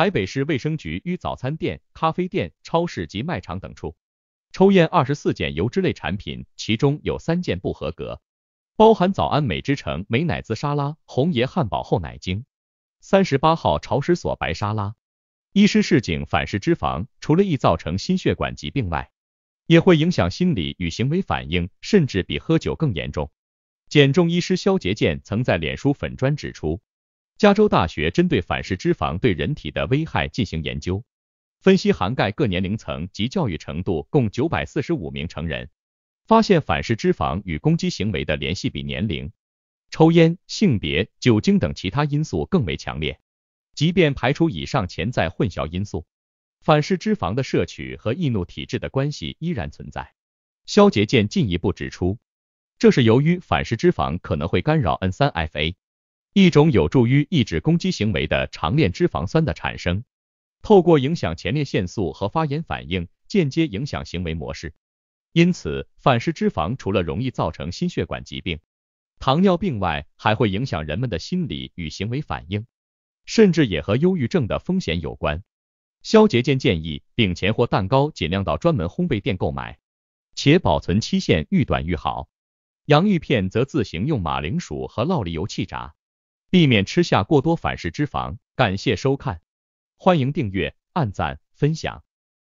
台北市卫生局于早餐店、咖啡店、超市及卖场等处抽验二十四件油脂类产品，其中有三件不合格，包含早安美之城、美乃滋沙拉、红爷汉堡厚奶精、三十八号潮湿所白沙拉。医师示警反式脂肪，除了易造成心血管疾病外，也会影响心理与行为反应，甚至比喝酒更严重。减重医师肖杰健曾在脸书粉砖指出。加州大学针对反式脂肪对人体的危害进行研究，分析涵盖各年龄层及教育程度，共九百四十五名成人，发现反式脂肪与攻击行为的联系比年龄、抽烟、性别、酒精等其他因素更为强烈。即便排除以上潜在混淆因素，反式脂肪的摄取和易怒体质的关系依然存在。肖杰健进一步指出，这是由于反式脂肪可能会干扰 n-3 FA。一种有助于抑制攻击行为的长链脂肪酸的产生，透过影响前列腺素和发炎反应，间接影响行为模式。因此，反式脂肪除了容易造成心血管疾病、糖尿病外，还会影响人们的心理与行为反应，甚至也和忧郁症的风险有关。肖杰健建议，饼前或蛋糕尽量到专门烘焙店购买，且保存期限愈短愈好。洋芋片则自行用马铃薯和酪梨油气炸。避免吃下过多反式脂肪。感谢收看，欢迎订阅、按赞、分享。